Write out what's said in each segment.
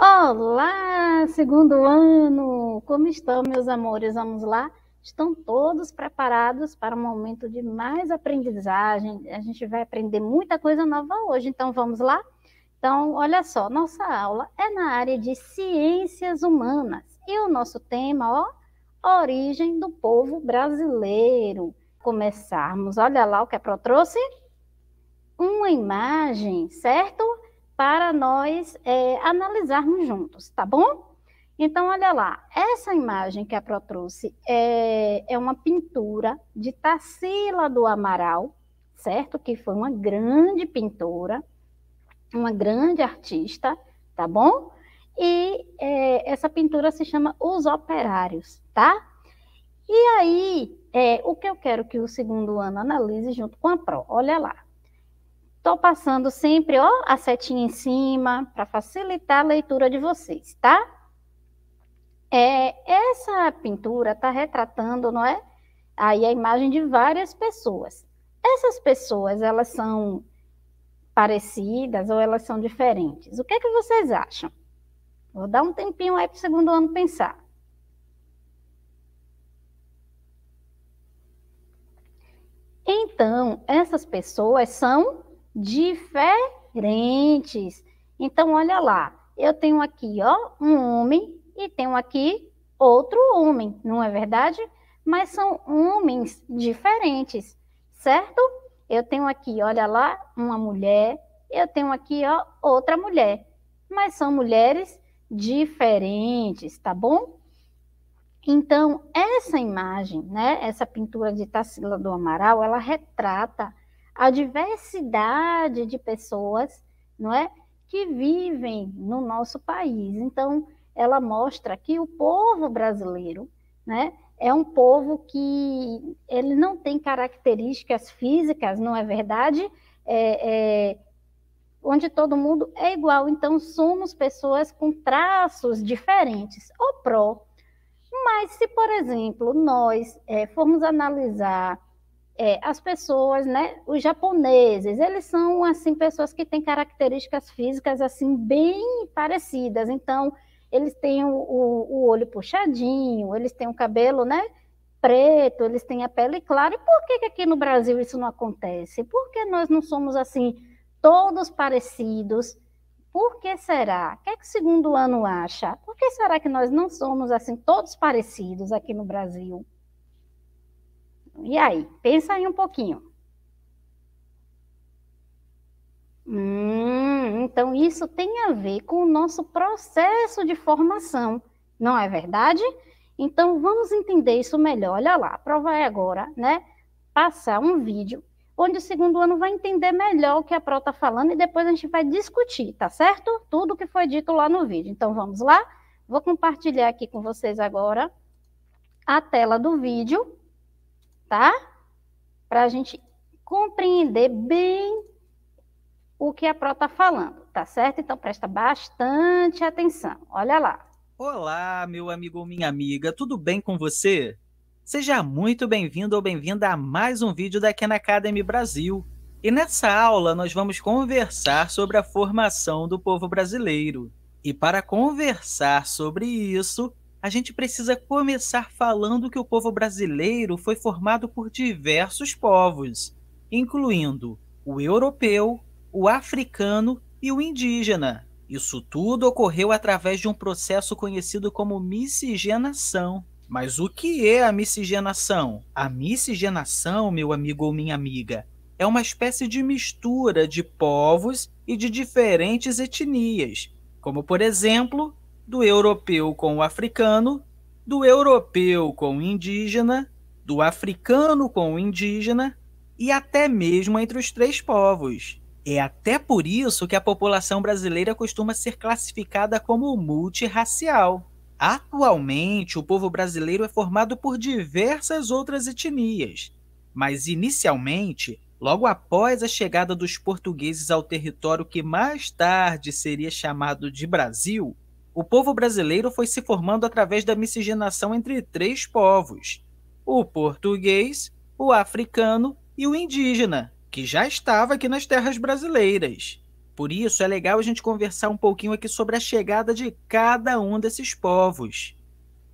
Olá, segundo ano! Como estão, meus amores? Vamos lá? Estão todos preparados para um momento de mais aprendizagem? A gente vai aprender muita coisa nova hoje, então vamos lá? Então, olha só, nossa aula é na área de ciências humanas e o nosso tema, ó, origem do povo brasileiro. Começarmos, olha lá o que a Pro trouxe? Uma imagem, certo? Certo? para nós é, analisarmos juntos, tá bom? Então, olha lá, essa imagem que a Pro trouxe é, é uma pintura de Tarsila do Amaral, certo? Que foi uma grande pintora, uma grande artista, tá bom? E é, essa pintura se chama Os Operários, tá? E aí, é, o que eu quero que o segundo ano analise junto com a Pro? Olha lá. Estou passando sempre ó, a setinha em cima para facilitar a leitura de vocês, tá? É, essa pintura está retratando, não é? Aí a imagem de várias pessoas. Essas pessoas, elas são parecidas ou elas são diferentes? O que é que vocês acham? Vou dar um tempinho aí para o segundo ano pensar. Então, essas pessoas são diferentes. Então, olha lá, eu tenho aqui, ó, um homem e tenho aqui outro homem, não é verdade? Mas são homens diferentes, certo? Eu tenho aqui, olha lá, uma mulher, eu tenho aqui, ó, outra mulher, mas são mulheres diferentes, tá bom? Então, essa imagem, né, essa pintura de Tassila do Amaral, ela retrata a diversidade de pessoas, não é, que vivem no nosso país. Então, ela mostra que o povo brasileiro, né, é um povo que ele não tem características físicas, não é verdade? É, é, onde todo mundo é igual, então somos pessoas com traços diferentes, ou pró. Mas se, por exemplo, nós é, formos analisar é, as pessoas, né, os japoneses, eles são assim pessoas que têm características físicas assim bem parecidas. Então, eles têm o, o, olho puxadinho, eles têm o cabelo, né, preto, eles têm a pele clara. E por que, que aqui no Brasil isso não acontece? Por que nós não somos assim todos parecidos? Por que será? O que é que o segundo ano acha? Por que será que nós não somos assim todos parecidos aqui no Brasil? E aí, pensa aí um pouquinho. Hum, então isso tem a ver com o nosso processo de formação, não é verdade? Então vamos entender isso melhor. Olha lá, a prova é agora, né? Passar um vídeo onde o segundo ano vai entender melhor o que a Pro está falando e depois a gente vai discutir, tá certo? Tudo que foi dito lá no vídeo. Então vamos lá? Vou compartilhar aqui com vocês agora a tela do vídeo tá? Para a gente compreender bem o que a Pro está falando, tá certo? Então presta bastante atenção. Olha lá. Olá, meu amigo ou minha amiga, tudo bem com você? Seja muito bem-vindo ou bem-vinda a mais um vídeo da Khan Academy Brasil. E nessa aula nós vamos conversar sobre a formação do povo brasileiro. E para conversar sobre isso, a gente precisa começar falando que o povo brasileiro foi formado por diversos povos, incluindo o europeu, o africano e o indígena. Isso tudo ocorreu através de um processo conhecido como miscigenação. Mas o que é a miscigenação? A miscigenação, meu amigo ou minha amiga, é uma espécie de mistura de povos e de diferentes etnias, como por exemplo do europeu com o africano, do europeu com o indígena, do africano com o indígena e até mesmo entre os três povos. É até por isso que a população brasileira costuma ser classificada como multirracial. Atualmente, o povo brasileiro é formado por diversas outras etnias, mas inicialmente, logo após a chegada dos portugueses ao território que mais tarde seria chamado de Brasil, o povo brasileiro foi se formando através da miscigenação entre três povos: o português, o africano e o indígena, que já estava aqui nas terras brasileiras. Por isso, é legal a gente conversar um pouquinho aqui sobre a chegada de cada um desses povos.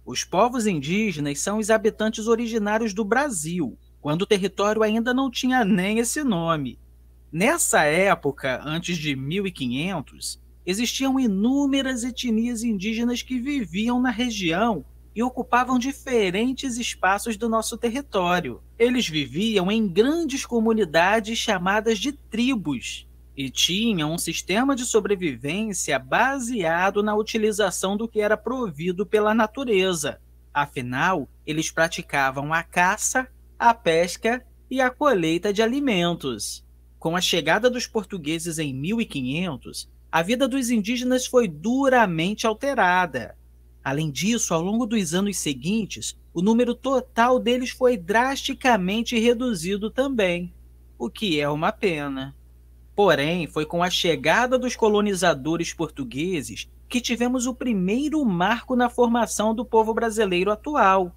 Os povos indígenas são os habitantes originários do Brasil, quando o território ainda não tinha nem esse nome. Nessa época, antes de 1500, existiam inúmeras etnias indígenas que viviam na região e ocupavam diferentes espaços do nosso território. Eles viviam em grandes comunidades chamadas de tribos e tinham um sistema de sobrevivência baseado na utilização do que era provido pela natureza. Afinal, eles praticavam a caça, a pesca e a colheita de alimentos. Com a chegada dos portugueses em 1500, a vida dos indígenas foi duramente alterada. Além disso, ao longo dos anos seguintes, o número total deles foi drasticamente reduzido também, o que é uma pena. Porém, foi com a chegada dos colonizadores portugueses que tivemos o primeiro marco na formação do povo brasileiro atual,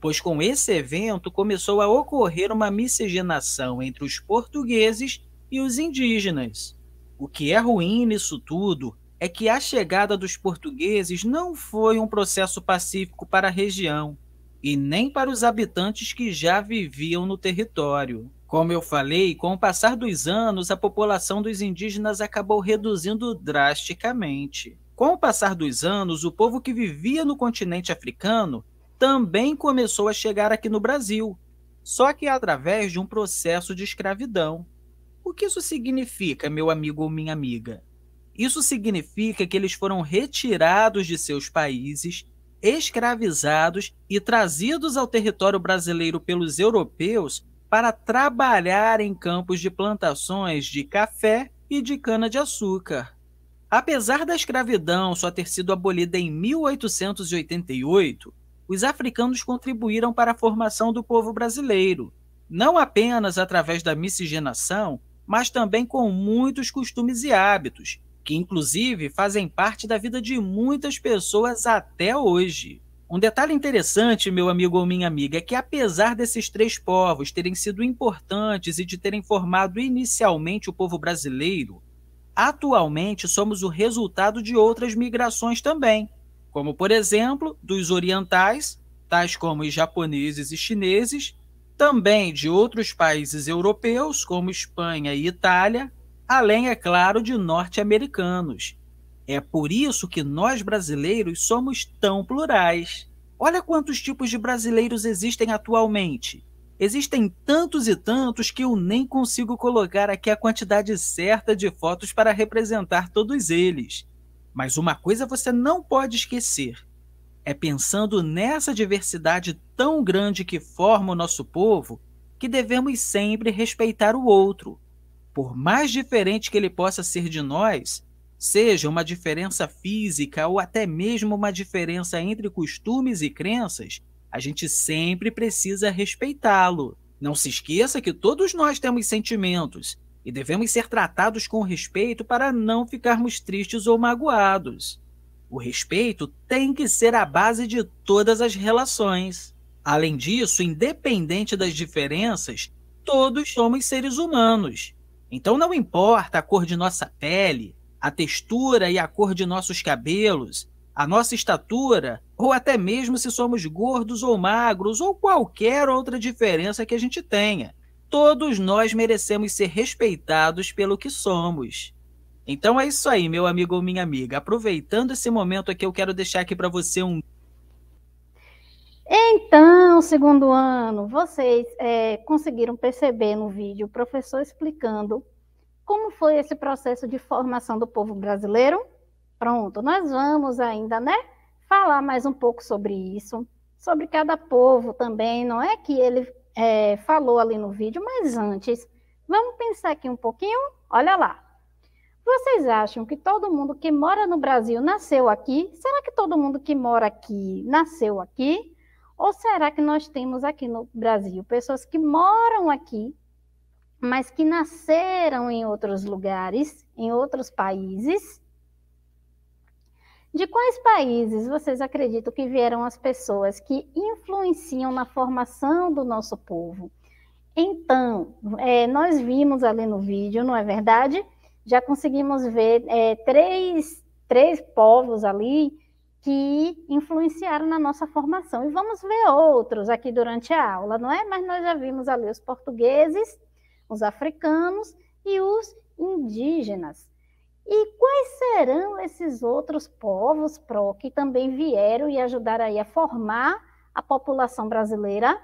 pois com esse evento começou a ocorrer uma miscigenação entre os portugueses e os indígenas. O que é ruim nisso tudo é que a chegada dos portugueses não foi um processo pacífico para a região e nem para os habitantes que já viviam no território. Como eu falei, com o passar dos anos, a população dos indígenas acabou reduzindo drasticamente. Com o passar dos anos, o povo que vivia no continente africano também começou a chegar aqui no Brasil, só que através de um processo de escravidão. O que isso significa, meu amigo ou minha amiga? Isso significa que eles foram retirados de seus países, escravizados e trazidos ao território brasileiro pelos europeus para trabalhar em campos de plantações de café e de cana-de-açúcar. Apesar da escravidão só ter sido abolida em 1888, os africanos contribuíram para a formação do povo brasileiro, não apenas através da miscigenação, mas também com muitos costumes e hábitos, que inclusive fazem parte da vida de muitas pessoas até hoje. Um detalhe interessante, meu amigo ou minha amiga, é que apesar desses três povos terem sido importantes e de terem formado inicialmente o povo brasileiro, atualmente somos o resultado de outras migrações também, como por exemplo, dos orientais, tais como os japoneses e chineses, também de outros países europeus, como Espanha e Itália, além, é claro, de norte-americanos. É por isso que nós brasileiros somos tão plurais. Olha quantos tipos de brasileiros existem atualmente. Existem tantos e tantos que eu nem consigo colocar aqui a quantidade certa de fotos para representar todos eles. Mas uma coisa você não pode esquecer: é pensando nessa diversidade tão grande que forma o nosso povo que devemos sempre respeitar o outro. Por mais diferente que ele possa ser de nós, seja uma diferença física ou até mesmo uma diferença entre costumes e crenças, a gente sempre precisa respeitá-lo. Não se esqueça que todos nós temos sentimentos e devemos ser tratados com respeito para não ficarmos tristes ou magoados. O respeito tem que ser a base de todas as relações. Além disso, independente das diferenças, todos somos seres humanos. Então não importa a cor de nossa pele, a textura e a cor de nossos cabelos, a nossa estatura, ou até mesmo se somos gordos ou magros, ou qualquer outra diferença que a gente tenha. Todos nós merecemos ser respeitados pelo que somos. Então é isso aí, meu amigo ou minha amiga. Aproveitando esse momento aqui, eu quero deixar aqui para você um. Então, segundo ano, vocês é, conseguiram perceber no vídeo o professor explicando como foi esse processo de formação do povo brasileiro? Pronto, nós vamos ainda, né? Falar mais um pouco sobre isso, sobre cada povo também. Não é que ele é, falou ali no vídeo, mas antes, vamos pensar aqui um pouquinho? Olha lá. Vocês acham que todo mundo que mora no Brasil nasceu aqui? Será que todo mundo que mora aqui nasceu aqui? Ou será que nós temos aqui no Brasil pessoas que moram aqui, mas que nasceram em outros lugares, em outros países? De quais países vocês acreditam que vieram as pessoas que influenciam na formação do nosso povo? Então, é, nós vimos ali no vídeo, não é verdade? já conseguimos ver é, três, três povos ali que influenciaram na nossa formação. E vamos ver outros aqui durante a aula, não é? Mas nós já vimos ali os portugueses, os africanos e os indígenas. E quais serão esses outros povos, Pro, que também vieram e ajudaram aí a formar a população brasileira?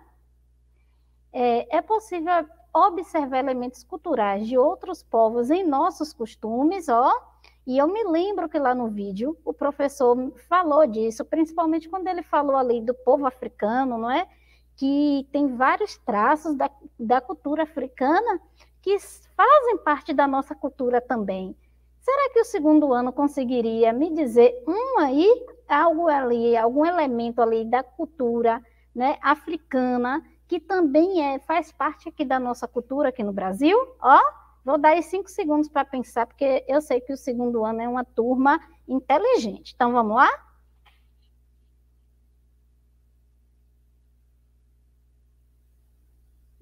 É, é possível observar elementos culturais de outros povos em nossos costumes, ó. E eu me lembro que lá no vídeo o professor falou disso, principalmente quando ele falou ali do povo africano, não é? Que tem vários traços da, da cultura africana que fazem parte da nossa cultura também. Será que o segundo ano conseguiria me dizer um aí, algo ali, algum elemento ali da cultura né, africana que também é, faz parte aqui da nossa cultura aqui no Brasil. Ó, vou dar aí cinco segundos para pensar, porque eu sei que o segundo ano é uma turma inteligente. Então, vamos lá?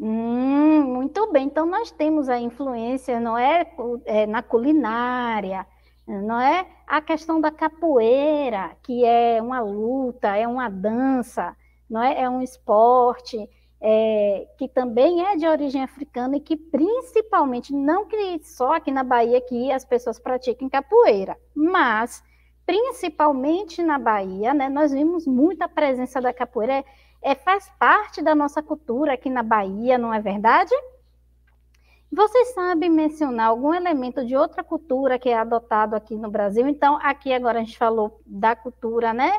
Hum, muito bem. Então, nós temos a influência, não é, é na culinária, não é? A questão da capoeira, que é uma luta, é uma dança, não é? É um esporte é, que também é de origem africana e que principalmente, não que só aqui na Bahia que as pessoas praticam capoeira, mas principalmente na Bahia, né, nós vimos muita presença da capoeira, é, é, faz parte da nossa cultura aqui na Bahia, não é verdade? Vocês sabem mencionar algum elemento de outra cultura que é adotado aqui no Brasil? Então, aqui agora a gente falou da cultura, né?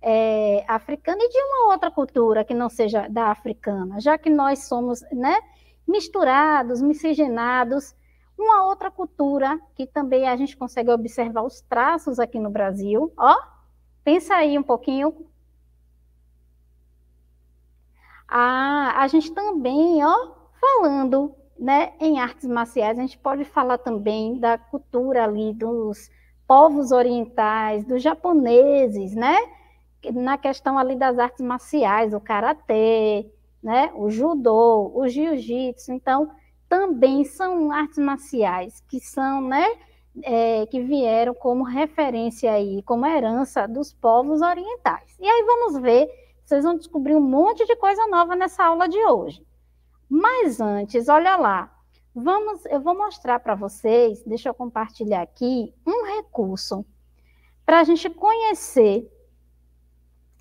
é, africana e de uma outra cultura que não seja da africana, já que nós somos né, misturados, miscigenados, uma outra cultura que também a gente consegue observar os traços aqui no Brasil. Ó, pensa aí um pouquinho. Ah, a gente também, ó, falando né, em artes marciais, a gente pode falar também da cultura ali dos povos orientais, dos japoneses, né? na questão ali das artes marciais, o karatê, né, o judô, o jiu-jitsu, então também são artes marciais que são, né, é, que vieram como referência aí, como herança dos povos orientais. E aí vamos ver, vocês vão descobrir um monte de coisa nova nessa aula de hoje. Mas antes, olha lá, vamos, eu vou mostrar para vocês, deixa eu compartilhar aqui um recurso para a gente conhecer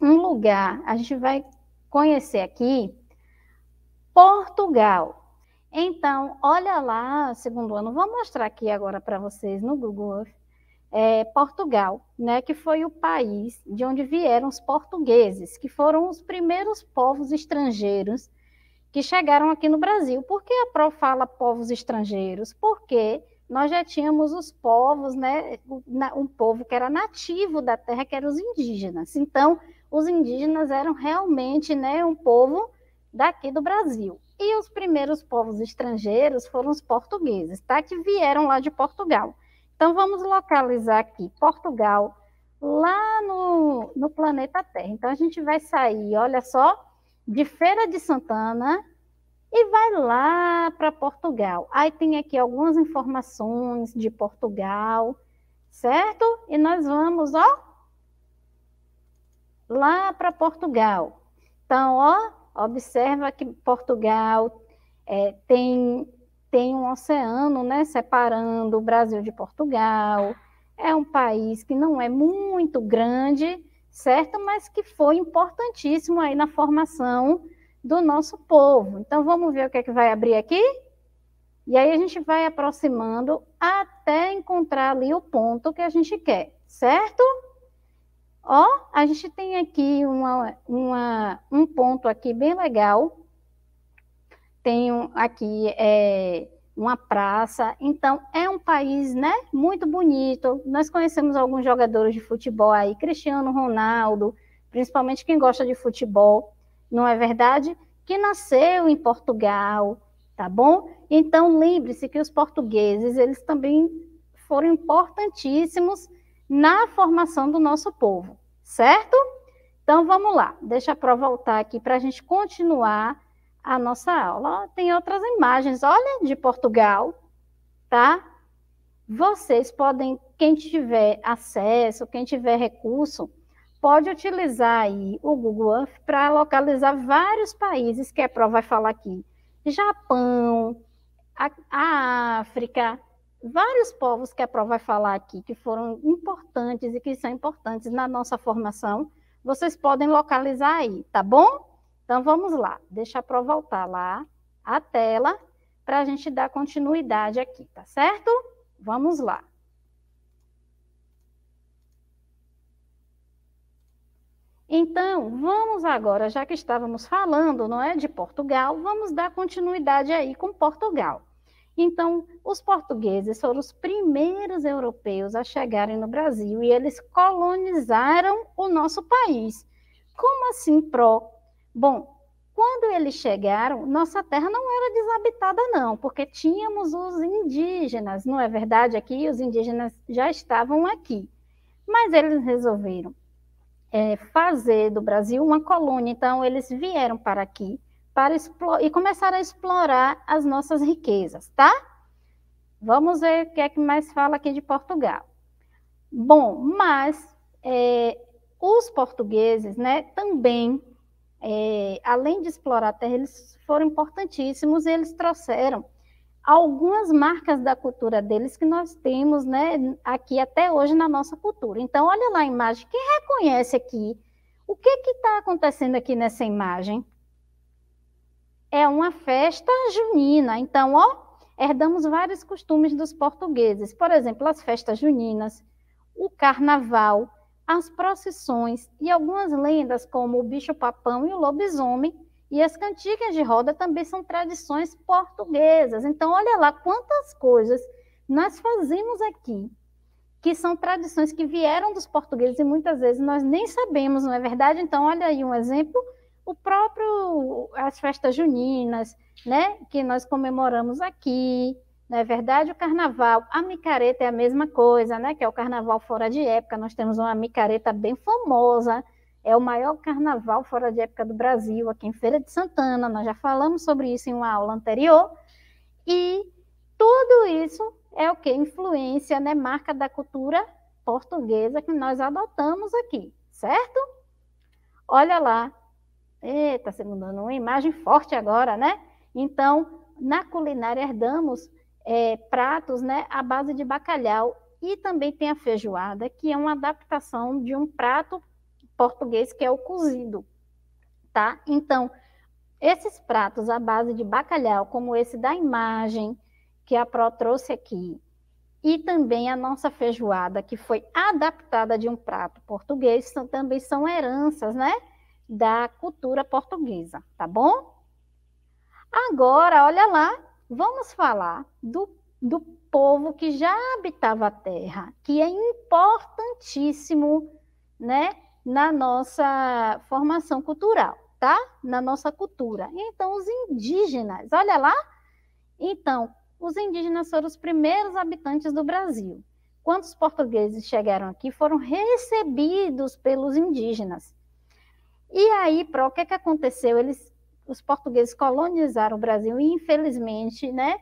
um lugar, a gente vai conhecer aqui Portugal. Então, olha lá, segundo ano, vou mostrar aqui agora para vocês no Google é, Portugal, né, que foi o país de onde vieram os portugueses, que foram os primeiros povos estrangeiros que chegaram aqui no Brasil. Por que a Pro fala povos estrangeiros? Porque nós já tínhamos os povos, né, um povo que era nativo da terra, que eram os indígenas. Então, os indígenas eram realmente né, um povo daqui do Brasil. E os primeiros povos estrangeiros foram os portugueses, tá? Que vieram lá de Portugal. Então vamos localizar aqui Portugal lá no, no planeta Terra. Então a gente vai sair, olha só, de Feira de Santana e vai lá para Portugal. Aí tem aqui algumas informações de Portugal, certo? E nós vamos, ó, lá para Portugal. Então, ó, observa que Portugal é, tem, tem um oceano né, separando o Brasil de Portugal. É um país que não é muito grande, certo? Mas que foi importantíssimo aí na formação do nosso povo. Então, vamos ver o que é que vai abrir aqui? E aí a gente vai aproximando até encontrar ali o ponto que a gente quer, certo? Ó, a gente tem aqui uma, uma, um ponto aqui bem legal. Tem um, aqui é, uma praça. Então, é um país né, muito bonito. Nós conhecemos alguns jogadores de futebol aí, Cristiano Ronaldo, principalmente quem gosta de futebol, não é verdade? Que nasceu em Portugal, tá bom? Então, lembre-se que os portugueses, eles também foram importantíssimos na formação do nosso povo, certo? Então vamos lá, deixa a prova voltar aqui para a gente continuar a nossa aula. Tem outras imagens, olha, de Portugal, tá? Vocês podem, quem tiver acesso, quem tiver recurso, pode utilizar aí o Google Earth para localizar vários países que a prova vai falar aqui. Japão, a, África, vários povos que a Pro vai falar aqui, que foram importantes e que são importantes na nossa formação, vocês podem localizar aí, tá bom? Então vamos lá, deixa a Pro voltar lá, a tela, para a gente dar continuidade aqui, tá certo? Vamos lá. Então, vamos agora, já que estávamos falando, não é, de Portugal, vamos dar continuidade aí com Portugal. Então, os portugueses foram os primeiros europeus a chegarem no Brasil e eles colonizaram o nosso país. Como assim, pró? Bom, quando eles chegaram, nossa terra não era desabitada, não, porque tínhamos os indígenas, não é verdade? Aqui os indígenas já estavam aqui. Mas eles resolveram é, fazer do Brasil uma colônia, então eles vieram para aqui, para e começar a explorar as nossas riquezas, tá? Vamos ver o que é que mais fala aqui de Portugal. Bom, mas é, os portugueses, né, também, é, além de explorar a terra, eles foram importantíssimos e eles trouxeram algumas marcas da cultura deles que nós temos, né, aqui até hoje na nossa cultura. Então, olha lá a imagem, quem reconhece aqui? O que está acontecendo aqui nessa imagem? é uma festa junina. Então, ó, herdamos vários costumes dos portugueses. Por exemplo, as festas juninas, o carnaval, as procissões e algumas lendas como o bicho-papão e o lobisomem. E as cantigas de roda também são tradições portuguesas. Então, olha lá quantas coisas nós fazemos aqui, que são tradições que vieram dos portugueses e muitas vezes nós nem sabemos, não é verdade? Então, olha aí um exemplo o próprio as festas juninas, né, que nós comemoramos aqui, não é verdade? O carnaval, a micareta é a mesma coisa, né, que é o carnaval fora de época. Nós temos uma micareta bem famosa, é o maior carnaval fora de época do Brasil, aqui em Feira de Santana. Nós já falamos sobre isso em uma aula anterior. E tudo isso é o que influência, né, marca da cultura portuguesa que nós adotamos aqui, certo? Olha lá, Eita, mudando uma imagem forte agora, né? Então, na culinária herdamos é, pratos né, à base de bacalhau e também tem a feijoada, que é uma adaptação de um prato português que é o cozido, tá? Então, esses pratos à base de bacalhau, como esse da imagem que a Pro trouxe aqui, e também a nossa feijoada, que foi adaptada de um prato português, são, também são heranças, né? da cultura portuguesa, tá bom? Agora, olha lá, vamos falar do, do povo que já habitava a terra, que é importantíssimo, né, na nossa formação cultural, tá? Na nossa cultura. Então, os indígenas, olha lá. Então, os indígenas foram os primeiros habitantes do Brasil. Quando os portugueses chegaram aqui, foram recebidos pelos indígenas. E aí, pro, o que, que aconteceu? Eles, os portugueses colonizaram o Brasil e, infelizmente, né,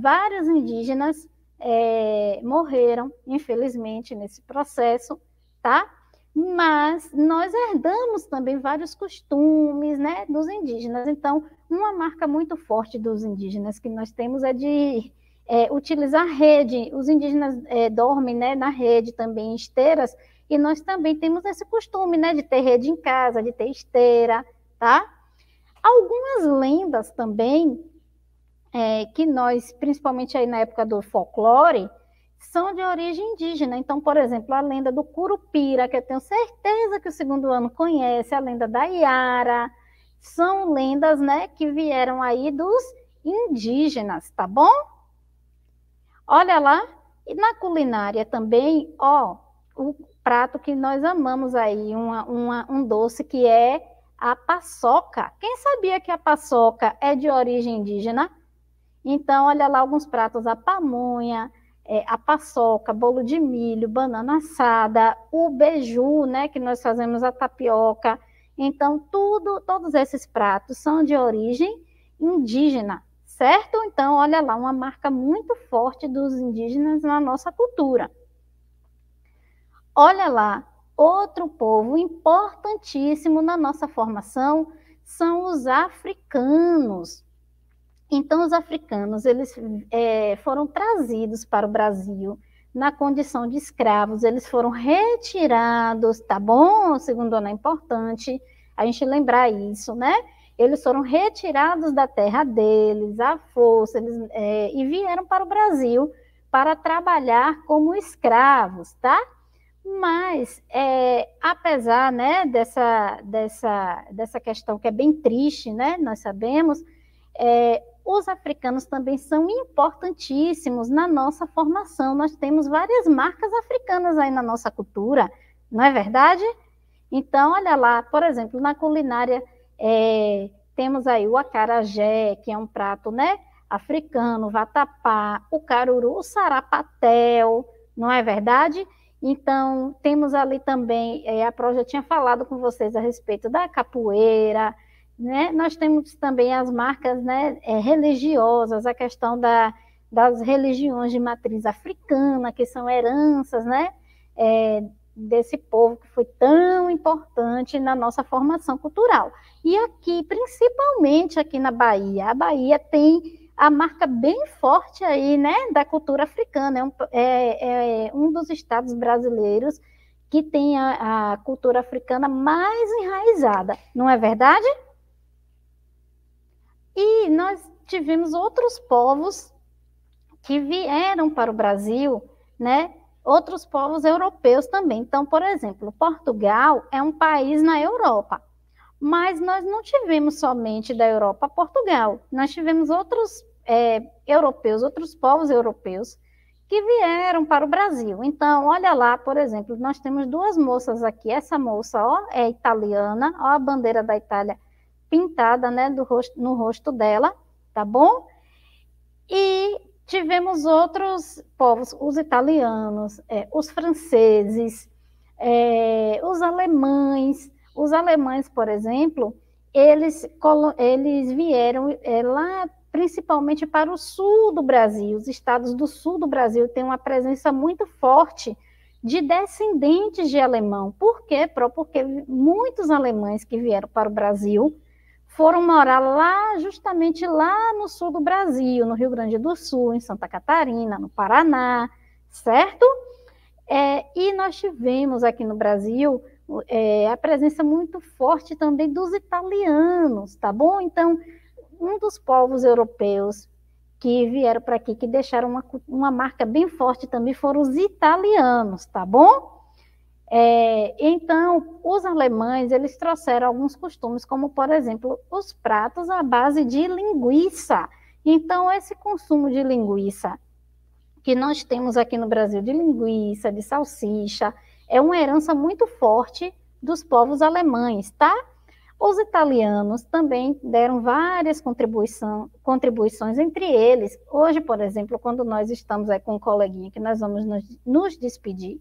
vários indígenas é, morreram, infelizmente, nesse processo, tá? Mas nós herdamos também vários costumes, né, dos indígenas. Então, uma marca muito forte dos indígenas que nós temos é de é, utilizar rede. Os indígenas é, dormem né, na rede também, esteiras, e nós também temos esse costume, né, de ter rede em casa, de ter esteira, tá? Algumas lendas também é, que nós, principalmente aí na época do folclore, são de origem indígena. Então, por exemplo, a lenda do Curupira, que eu tenho certeza que o segundo ano conhece, a lenda da Iara, são lendas, né, que vieram aí dos indígenas, tá bom? Olha lá, e na culinária também, ó, o, prato que nós amamos aí, uma, uma, um doce que é a paçoca. Quem sabia que a paçoca é de origem indígena? Então, olha lá alguns pratos: a pamonha, é, a paçoca, bolo de milho, banana assada, o beiju, né, que nós fazemos a tapioca. Então, tudo, todos esses pratos são de origem indígena, certo? Então, olha lá, uma marca muito forte dos indígenas na nossa cultura. Olha lá, outro povo importantíssimo na nossa formação são os africanos. Então, os africanos eles é, foram trazidos para o Brasil na condição de escravos, eles foram retirados, tá bom? Segundo é importante a gente lembrar isso, né? Eles foram retirados da terra deles, à força, eles, é, e vieram para o Brasil para trabalhar como escravos, tá? Mas, é, apesar né, dessa, dessa, dessa questão que é bem triste, né, nós sabemos, é, os africanos também são importantíssimos na nossa formação. Nós temos várias marcas africanas aí na nossa cultura, não é verdade? Então, olha lá, por exemplo, na culinária é, temos aí o acarajé, que é um prato né, africano, o vatapá, o caruru, o sarapatel, não é verdade? Então, temos ali também, é, a Pro já tinha falado com vocês a respeito da capoeira, né? Nós temos também as marcas né, é, religiosas, a questão da, das religiões de matriz africana, que são heranças, né? É, desse povo que foi tão importante na nossa formação cultural. E aqui, principalmente aqui na Bahia, a Bahia tem a marca bem forte aí, né, da cultura africana. É um, é, é um dos estados brasileiros que tem a, a, cultura africana mais enraizada, não é verdade? E nós tivemos outros povos que vieram para o Brasil, né? Outros povos europeus também. Então, por exemplo, Portugal é um país na Europa, mas nós não tivemos somente da Europa Portugal, nós tivemos outros é, europeus, outros povos europeus que vieram para o Brasil. Então, olha lá, por exemplo, nós temos duas moças aqui. Essa moça, ó, é italiana, ó a bandeira da Itália pintada, né, do rosto, no rosto dela, tá bom? E tivemos outros povos, os italianos, é, os franceses, é, os alemães, os alemães, por exemplo, eles, eles vieram é, lá principalmente para o sul do Brasil. Os estados do sul do Brasil têm uma presença muito forte de descendentes de alemão. Por quê? Porque muitos alemães que vieram para o Brasil foram morar lá, justamente lá no sul do Brasil, no Rio Grande do Sul, em Santa Catarina, no Paraná, certo? É, e nós tivemos aqui no Brasil é, a presença muito forte também dos italianos, tá bom? Então, um dos povos europeus que vieram para aqui, que deixaram uma, uma marca bem forte também, foram os italianos, tá bom? É, então, os alemães, eles trouxeram alguns costumes, como, por exemplo, os pratos à base de linguiça. Então, esse consumo de linguiça que nós temos aqui no Brasil, de linguiça, de salsicha, é uma herança muito forte dos povos alemães, tá? Os italianos também deram várias contribuições entre eles. Hoje, por exemplo, quando nós estamos aí com um coleguinha que nós vamos nos, nos despedir,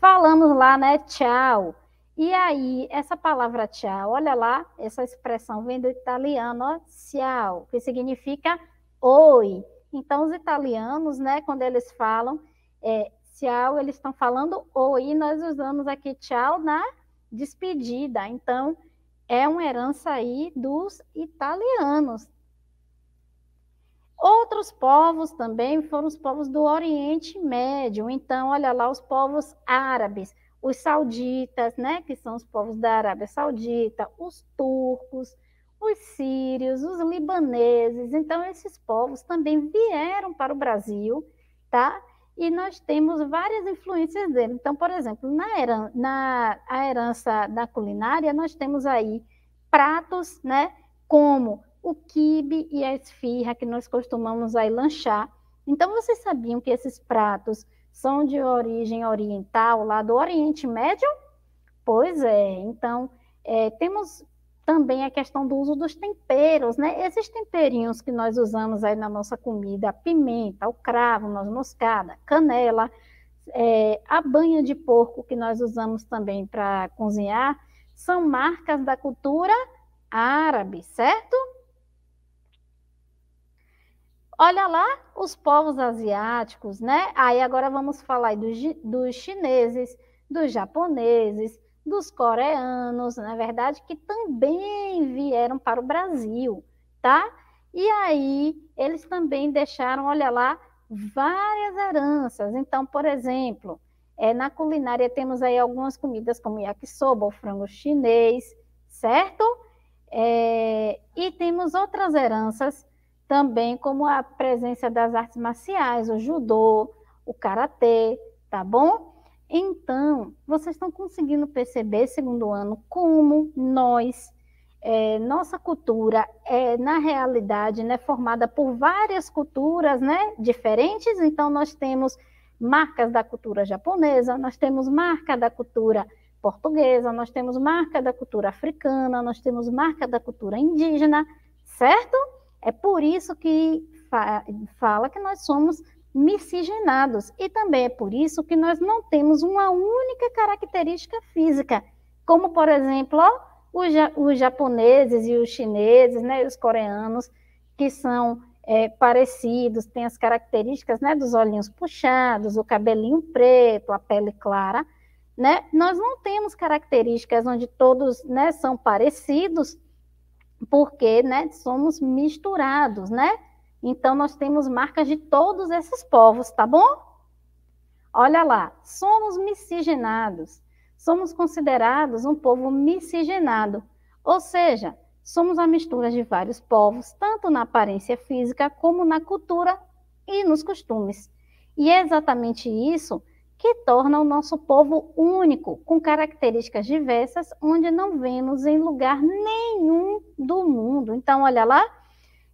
falamos lá, né? Tchau. E aí, essa palavra tchau, olha lá, essa expressão vem do italiano, ó, tchau, que significa oi. Então, os italianos, né, quando eles falam, é, eles estão falando oi, e nós usamos aqui tchau na despedida. Então, é uma herança aí dos italianos. Outros povos também foram os povos do Oriente Médio. Então, olha lá os povos árabes, os sauditas, né, que são os povos da Arábia Saudita, os turcos, os sírios, os libaneses. Então, esses povos também vieram para o Brasil, tá? e nós temos várias influências dele. Então, por exemplo, na, heran na a herança da culinária, nós temos aí pratos, né, como o quibe e a esfirra que nós costumamos aí lanchar. Então, vocês sabiam que esses pratos são de origem oriental, lá do Oriente Médio? Pois é. Então, é, temos também a questão do uso dos temperos, né? Esses temperinhos que nós usamos aí na nossa comida, a pimenta, o cravo, noz moscada, canela, é, a banha de porco que nós usamos também para cozinhar, são marcas da cultura árabe, certo? Olha lá os povos asiáticos, né? Aí agora vamos falar dos, dos chineses, dos japoneses, dos coreanos, na é verdade, que também vieram para o Brasil, tá? E aí eles também deixaram, olha lá, várias heranças. Então, por exemplo, é, na culinária temos aí algumas comidas como yakisoba, o frango chinês, certo? É, e temos outras heranças também, como a presença das artes marciais, o judô, o karatê, tá bom? Então, vocês estão conseguindo perceber, segundo ano, como nós, é, nossa cultura, é, na realidade, né, formada por várias culturas né, diferentes. Então, nós temos marcas da cultura japonesa, nós temos marca da cultura portuguesa, nós temos marca da cultura africana, nós temos marca da cultura indígena, certo? É por isso que fa fala que nós somos miscigenados. E também é por isso que nós não temos uma única característica física, como, por exemplo, ó, os, ja os, japoneses e os chineses, né, os coreanos, que são é, parecidos, têm as características né, dos olhinhos puxados, o cabelinho preto, a pele clara. Né? Nós não temos características onde todos né, são parecidos, porque né, somos misturados, né? Então, nós temos marcas de todos esses povos, tá bom? Olha lá, somos miscigenados. Somos considerados um povo miscigenado, ou seja, somos a mistura de vários povos, tanto na aparência física como na cultura e nos costumes. E é exatamente isso que torna o nosso povo único, com características diversas, onde não vemos em lugar nenhum do mundo. Então, olha lá,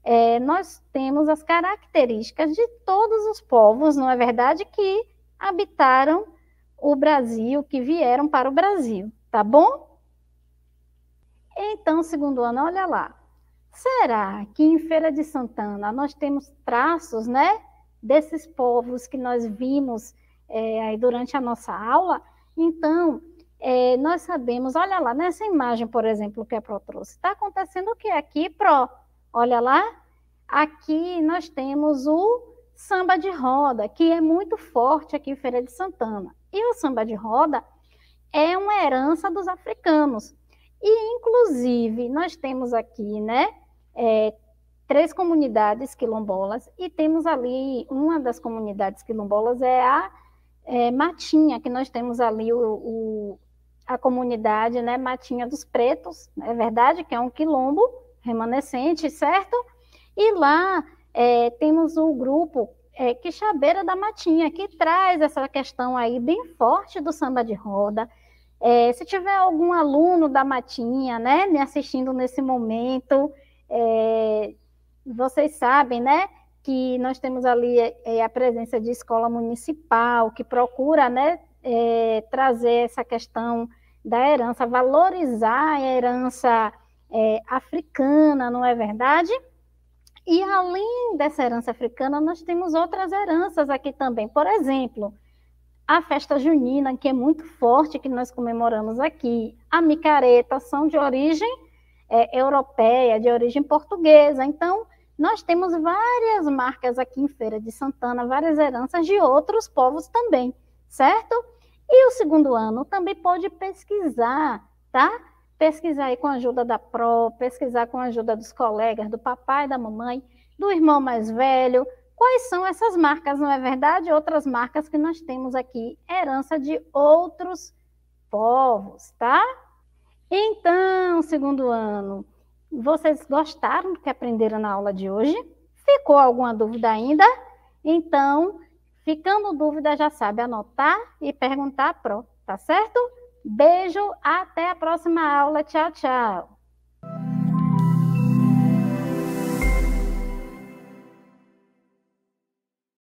é, nós temos as características de todos os povos, não é verdade, que habitaram o Brasil, que vieram para o Brasil, tá bom? Então, segundo Ana, olha lá. Será que em Feira de Santana nós temos traços, né, desses povos que nós vimos é, durante a nossa aula? Então, é, nós sabemos, olha lá, nessa imagem, por exemplo, que a Pro trouxe, está acontecendo o que aqui, Pro? Olha lá, aqui nós temos o samba de roda, que é muito forte aqui em Feira de Santana. E o samba de roda é uma herança dos africanos. E, inclusive, nós temos aqui, né, é, três comunidades quilombolas e temos ali, uma das comunidades quilombolas é a é, Matinha, que nós temos ali o, o, a comunidade, né, Matinha dos Pretos, é verdade, que é um quilombo, remanescente, certo? E lá é, temos o grupo é, Quixabeira da Matinha, que traz essa questão aí bem forte do samba de roda. É, se tiver algum aluno da Matinha, né, me assistindo nesse momento, é, vocês sabem, né, que nós temos ali é, a presença de escola municipal, que procura, né, é, trazer essa questão da herança, valorizar a herança é, africana, não é verdade? E além dessa herança africana, nós temos outras heranças aqui também. Por exemplo, a festa junina, que é muito forte, que nós comemoramos aqui. A micareta são de origem é, europeia, de origem portuguesa. Então, nós temos várias marcas aqui em Feira de Santana, várias heranças de outros povos também, certo? E o segundo ano também pode pesquisar, tá? pesquisar aí com a ajuda da pró, pesquisar com a ajuda dos colegas, do papai, da mamãe, do irmão mais velho, quais são essas marcas, não é verdade? Outras marcas que nós temos aqui, herança de outros povos, tá? Então, segundo ano, vocês gostaram do que aprenderam na aula de hoje? Ficou alguma dúvida ainda? Então, ficando dúvida, já sabe anotar e perguntar à pró, tá certo? Beijo, até a próxima aula. Tchau, tchau.